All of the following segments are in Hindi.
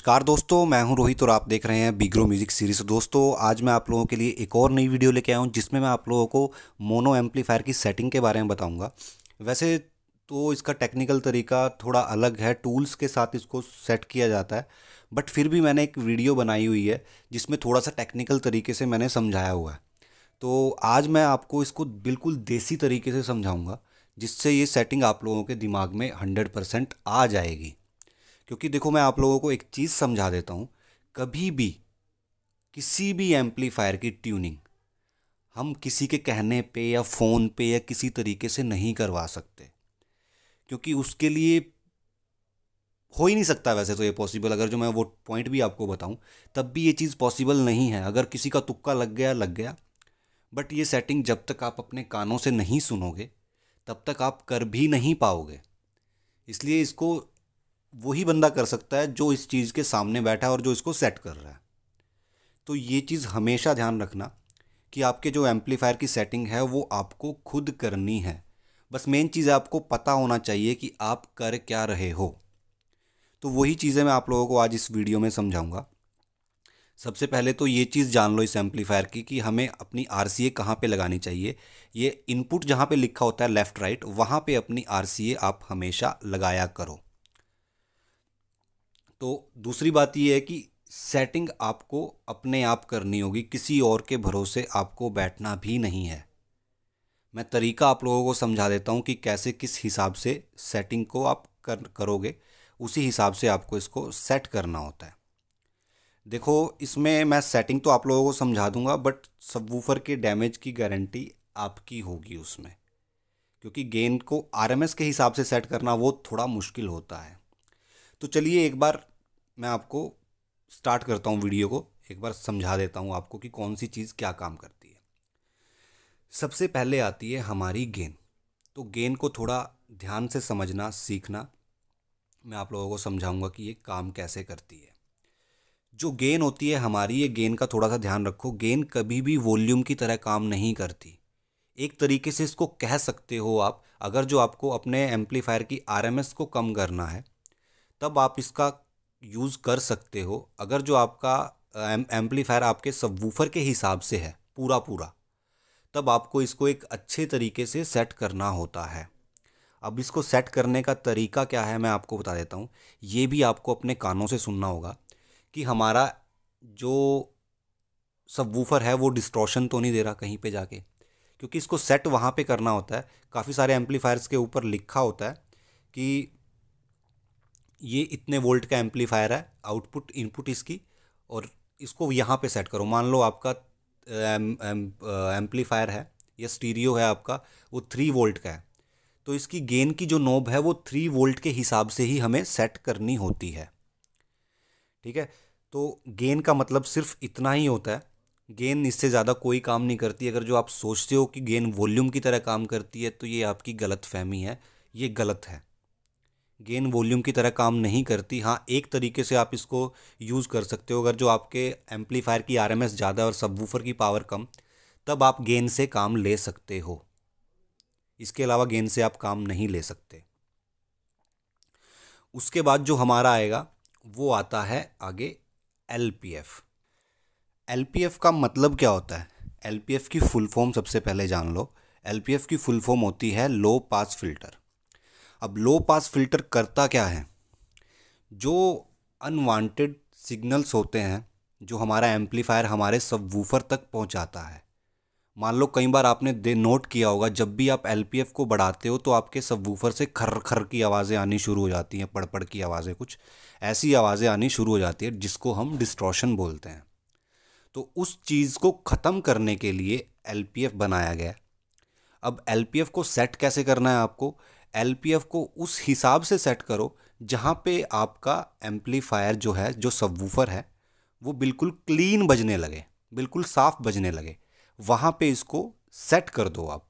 नमस्कार दोस्तों मैं हूं रोहित और आप देख रहे हैं बिग्रो म्यूजिक सीरीज दोस्तों आज मैं आप लोगों के लिए एक और नई वीडियो लेके आया हूं जिसमें मैं आप लोगों को मोनो एम्पलीफायर की सेटिंग के बारे में बताऊंगा वैसे तो इसका टेक्निकल तरीका थोड़ा अलग है टूल्स के साथ इसको सेट किया जाता है बट फिर भी मैंने एक वीडियो बनाई हुई है जिसमें थोड़ा सा टेक्निकल तरीके से मैंने समझाया हुआ है तो आज मैं आपको इसको बिल्कुल देसी तरीके से समझाऊँगा जिससे ये सेटिंग आप लोगों के दिमाग में हंड्रेड परसेंट आ जाएगी क्योंकि देखो मैं आप लोगों को एक चीज़ समझा देता हूँ कभी भी किसी भी एम्पलीफायर की ट्यूनिंग हम किसी के कहने पे या फ़ोन पे या किसी तरीके से नहीं करवा सकते क्योंकि उसके लिए हो ही नहीं सकता वैसे तो ये पॉसिबल अगर जो मैं वो पॉइंट भी आपको बताऊं तब भी ये चीज़ पॉसिबल नहीं है अगर किसी का तुक्का लग गया लग गया बट ये सेटिंग जब तक आप अपने कानों से नहीं सुनोगे तब तक आप कर भी नहीं पाओगे इसलिए इसको वही बंदा कर सकता है जो इस चीज़ के सामने बैठा है और जो इसको सेट कर रहा है तो ये चीज़ हमेशा ध्यान रखना कि आपके जो एम्पलीफायर की सेटिंग है वो आपको खुद करनी है बस मेन चीज़ आपको पता होना चाहिए कि आप कर क्या रहे हो तो वही चीज़ें मैं आप लोगों को आज इस वीडियो में समझाऊंगा सबसे पहले तो ये चीज़ जान लो इस एम्पलीफायर की कि हमें अपनी आर सी ए कहाँ पर लगानी चाहिए ये इनपुट जहाँ पे लिखा होता है लेफ़्ट राइट वहाँ पे अपनी आर सी ए आप हमेशा लगाया करो तो दूसरी बात ये है कि सेटिंग आपको अपने आप करनी होगी किसी और के भरोसे आपको बैठना भी नहीं है मैं तरीका आप लोगों को समझा देता हूँ कि कैसे किस हिसाब से सेटिंग को आप कर करोगे उसी हिसाब से आपको इसको सेट करना होता है देखो इसमें मैं सेटिंग तो आप लोगों को समझा दूंगा बट सबवूफर के डैमेज की गारंटी आपकी होगी उसमें क्योंकि गेंद को आरएमएस के हिसाब से सेट करना वो थोड़ा मुश्किल होता है तो चलिए एक बार मैं आपको स्टार्ट करता हूँ वीडियो को एक बार समझा देता हूँ आपको कि कौन सी चीज़ क्या काम करती है सबसे पहले आती है हमारी गेंद तो गेंद को थोड़ा ध्यान से समझना सीखना मैं आप लोगों को समझाऊंगा कि ये काम कैसे करती है जो गेंद होती है हमारी ये गेंद का थोड़ा सा ध्यान रखो गेंद कभी भी वॉल्यूम की तरह काम नहीं करती एक तरीके से इसको कह सकते हो आप अगर जो आपको अपने एम्पलीफायर की आरएमएस को कम करना है तब आप इसका यूज़ कर सकते हो अगर जो आपका एम्पलीफायर आपके वूफर के हिसाब से है पूरा पूरा तब आपको इसको एक अच्छे तरीके से सेट करना होता है अब इसको सेट करने का तरीका क्या है मैं आपको बता देता हूँ ये भी आपको अपने कानों से सुनना होगा कि हमारा जो वूफर है वो डिस्ट्रॉशन तो नहीं दे रहा कहीं पे जाके क्योंकि इसको सेट वहाँ पे करना होता है काफ़ी सारे एम्पलीफायर्स के ऊपर लिखा होता है कि ये इतने वोल्ट का एम्पलीफायर है आउटपुट इनपुट इसकी और इसको यहाँ पे सेट करो मान लो आपका एम, एम, है या स्टीरियो है आपका वो थ्री वोल्ट का है तो इसकी गेन की जो नोब है वो थ्री वोल्ट के हिसाब से ही हमें सेट करनी होती है ठीक है तो गेन का मतलब सिर्फ इतना ही होता है गेन इससे ज़्यादा कोई काम नहीं करती अगर जो आप सोचते हो कि गेन वॉल्यूम की तरह काम करती है तो ये आपकी गलत फहमी है ये गलत है गेन वॉल्यूम की तरह काम नहीं करती हाँ एक तरीके से आप इसको यूज़ कर सकते हो अगर जो आपके एम्पलीफायर की आरएमएस ज़्यादा और सबवूफर की पावर कम तब आप गेन से काम ले सकते हो इसके अलावा गेन से आप काम नहीं ले सकते उसके बाद जो हमारा आएगा वो आता है आगे L P F L P F का मतलब क्या होता है एल पी एफ की फुल फॉर्म सबसे पहले जान लो एल पी एफ की फुल फॉर्म होती है लो पास फिल्टर अब लो पास फिल्टर करता क्या है जो अनवांटेड सिग्नल्स होते हैं जो हमारा एम्पलीफायर हमारे वूफर तक पहुंचाता है मान लो कई बार आपने दे नोट किया होगा जब भी आप एल को बढ़ाते हो तो आपके वूफर से खर खर की आवाज़ें आनी शुरू हो जाती हैं पड़ पड़ की आवाज़ें कुछ ऐसी आवाज़ें आनी शुरू हो जाती है जिसको हम डिस्ट्रॉशन बोलते हैं तो उस चीज़ को ख़त्म करने के लिए एल बनाया गया अब एल को सेट कैसे करना है आपको एल को उस हिसाब से सेट करो जहाँ पे आपका एम्पलीफायर जो है जो सबवूफर है वो बिल्कुल क्लीन बजने लगे बिल्कुल साफ बजने लगे वहाँ पे इसको सेट कर दो आप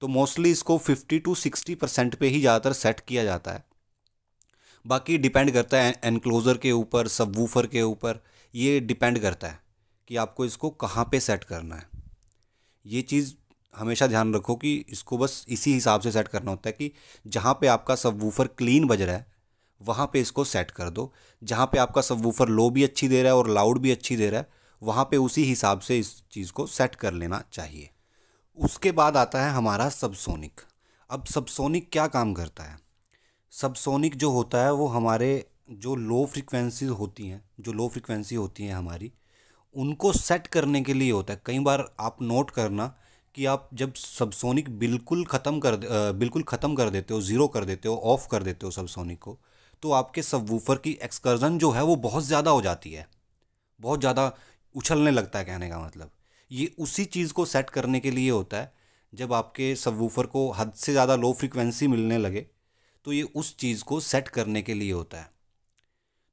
तो मोस्टली इसको 50 टू 60 परसेंट पे ही ज़्यादातर सेट किया जाता है बाकी डिपेंड करता है एनक्लोज़र के ऊपर सबवूफर के ऊपर ये डिपेंड करता है कि आपको इसको कहाँ पे सेट करना है ये चीज़ हमेशा ध्यान रखो कि इसको बस इसी हिसाब से सेट करना होता है कि जहाँ पे आपका सब वूफर क्लीन बज रहा है वहाँ पे इसको सेट कर दो जहाँ पे आपका सब वूफर लो भी अच्छी दे रहा है और लाउड भी अच्छी दे रहा है वहाँ पे उसी हिसाब से इस चीज़ को सेट कर लेना चाहिए उसके बाद आता है हमारा सबसोनिक अब सबसोनिक क्या काम करता है सबसोनिक जो होता है वो हमारे जो लो फ्रिक्वेंसी होती हैं जो लो फ्रिक्वेंसी होती हैं हमारी उनको सेट करने के लिए होता है कई बार आप नोट करना कि आप जब सबसोनिक बिल्कुल ख़त्म कर बिल्कुल ख़त्म कर देते हो ज़ीरो कर देते हो ऑफ़ कर देते हो सबसोनिक को तो आपके सबवूफर की एक्सकर्जन जो है वो बहुत ज़्यादा हो जाती है बहुत ज़्यादा उछलने लगता है कहने का मतलब ये उसी चीज़ को सेट करने के लिए होता है जब आपके सबवूफर को हद से ज़्यादा लो फ्रिक्वेंसी मिलने लगे तो ये उस चीज़ को सेट करने के लिए होता है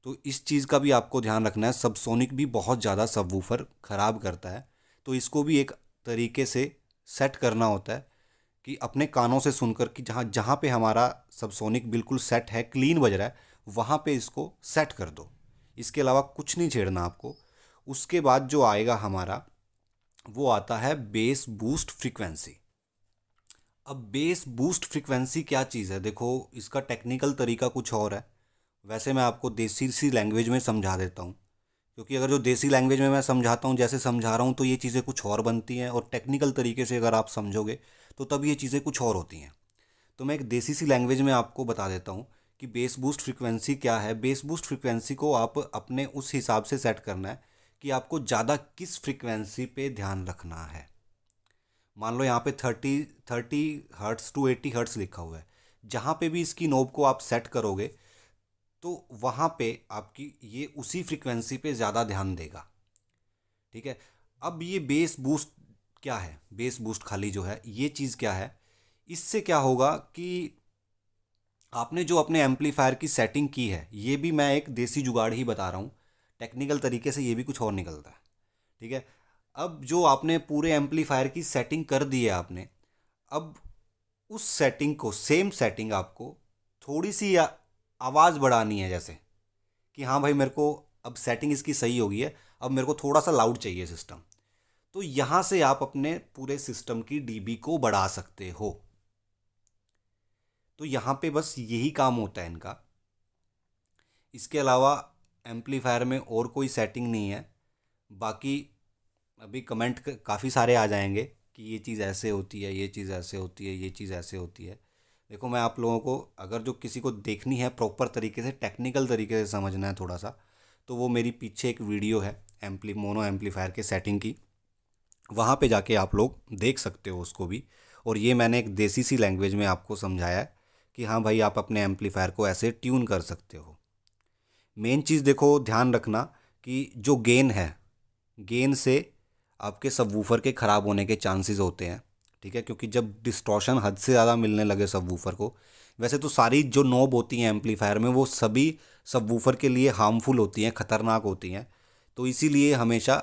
तो इस चीज़ का भी आपको ध्यान रखना है सबसोनिक भी बहुत ज़्यादा सबवूफर ख़राब करता है तो इसको भी एक तरीके से सेट करना होता है कि अपने कानों से सुनकर कि जहाँ जहाँ पे हमारा सबसोनिक बिल्कुल सेट है क्लीन बज रहा है वहाँ पे इसको सेट कर दो इसके अलावा कुछ नहीं छेड़ना आपको उसके बाद जो आएगा हमारा वो आता है बेस बूस्ट फ्रीक्वेंसी अब बेस बूस्ट फ्रीक्वेंसी क्या चीज़ है देखो इसका टेक्निकल तरीका कुछ और है वैसे मैं आपको देसी सी लैंग्वेज में समझा देता हूँ क्योंकि अगर जो देसी लैंग्वेज में मैं समझाता हूँ जैसे समझा रहा हूँ तो ये चीज़ें कुछ और बनती हैं और टेक्निकल तरीके से अगर आप समझोगे तो तब ये चीज़ें कुछ और होती हैं तो मैं एक देसी सी लैंग्वेज में आपको बता देता हूँ कि बेस बूस्ट फ्रिक्वेंसी क्या है बेस बूस्ट फ्रिक्वेंसी को आप अपने उस हिसाब से सेट करना है कि आपको ज़्यादा किस फ्रिक्वेंसी पे ध्यान रखना है मान लो यहाँ पे thirty thirty hertz to eighty hertz लिखा हुआ है जहाँ पे भी इसकी नोब को आप सेट करोगे तो वहाँ पे आपकी ये उसी फ्रिक्वेंसी पे ज़्यादा ध्यान देगा ठीक है अब ये बेस बूस्ट क्या है बेस बूस्ट खाली जो है ये चीज़ क्या है इससे क्या होगा कि आपने जो अपने एम्पलीफायर की सेटिंग की है ये भी मैं एक देसी जुगाड़ ही बता रहा हूँ टेक्निकल तरीके से ये भी कुछ और निकलता है ठीक है अब जो आपने पूरे एम्पलीफायर की सेटिंग कर दी है आपने अब उस सेटिंग को सेम सेटिंग आपको थोड़ी सी आवाज़ बढ़ानी है जैसे कि हाँ भाई मेरे को अब सेटिंग इसकी सही हो गई है अब मेरे को थोड़ा सा लाउड चाहिए सिस्टम तो यहाँ से आप अपने पूरे सिस्टम की डीबी को बढ़ा सकते हो तो यहाँ पे बस यही काम होता है इनका इसके अलावा एम्पलीफायर में और कोई सेटिंग नहीं है बाकी अभी कमेंट काफ़ी सारे आ जाएंगे कि ये चीज़ ऐसे होती है ये चीज़ ऐसे होती है ये चीज़ ऐसे होती है देखो मैं आप लोगों को अगर जो किसी को देखनी है प्रॉपर तरीके से टेक्निकल तरीके से समझना है थोड़ा सा तो वो मेरी पीछे एक वीडियो है एम्पली मोनो एम्पलीफायर के सेटिंग की वहाँ पे जाके आप लोग देख सकते हो उसको भी और ये मैंने एक देसी सी लैंग्वेज में आपको समझाया है कि हाँ भाई आप अपने एम्पलीफायर को ऐसे ट्यून कर सकते हो मेन चीज़ देखो ध्यान रखना कि जो गेन है गेन से आपके सब के ख़राब होने के चांसेस होते हैं ठीक है क्योंकि जब डिस्ट्रॉशन हद से ज़्यादा मिलने लगे सब वूफर को वैसे तो सारी जो नॉब होती हैं एम्पलीफायर में वो सभी सब वूफर के लिए हार्मफुल होती हैं ख़तरनाक होती हैं तो इसीलिए हमेशा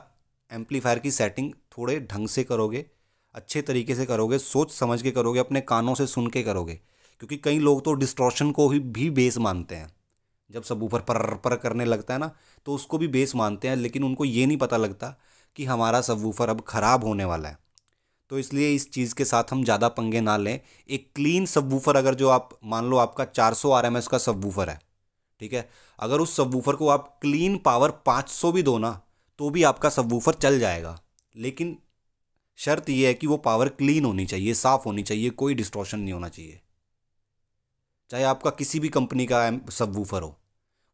एम्पलीफायर की सेटिंग थोड़े ढंग से करोगे अच्छे तरीके से करोगे सोच समझ के करोगे अपने कानों से सुन के करोगे क्योंकि कई लोग तो डिस्ट्रॉशन को ही भी बेस मानते हैं जब सब ऊपर पर पर करने लगता है ना तो उसको भी बेस मानते हैं लेकिन उनको ये नहीं पता लगता कि हमारा सब अब ख़राब होने वाला है तो इसलिए इस चीज़ के साथ हम ज़्यादा पंगे ना लें एक क्लीन सबवूफर अगर जो आप मान लो आपका 400 एस का सबवूफर है ठीक है अगर उस सबवूफर को आप क्लीन पावर 500 भी दो ना तो भी आपका सबवूफर चल जाएगा लेकिन शर्त यह है कि वो पावर क्लीन होनी चाहिए साफ़ होनी चाहिए कोई डिस्ट्रॉशन नहीं होना चाहिए चाहे आपका किसी भी कंपनी का सबवूफर हो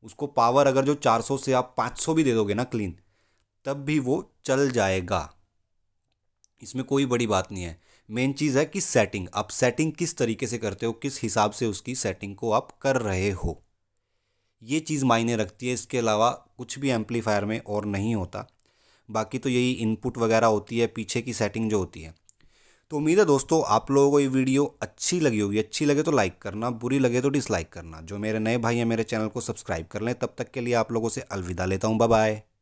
उसको पावर अगर जो 400 से आप 500 भी दे दोगे ना क्लीन तब भी वो चल जाएगा इसमें कोई बड़ी बात नहीं है मेन चीज़ है कि सेटिंग आप सेटिंग किस तरीके से करते हो किस हिसाब से उसकी सेटिंग को आप कर रहे हो ये चीज़ मायने रखती है इसके अलावा कुछ भी एम्पलीफायर में और नहीं होता बाकी तो यही इनपुट वगैरह होती है पीछे की सेटिंग जो होती है तो उम्मीद है दोस्तों आप लोगों को ये वीडियो अच्छी लगी होगी अच्छी लगे तो लाइक करना बुरी लगे तो डिसलाइक करना जो मेरे नए भाई हैं मेरे चैनल को सब्सक्राइब कर लें तब तक के लिए आप लोगों से अलविदा लेता हूँ बाय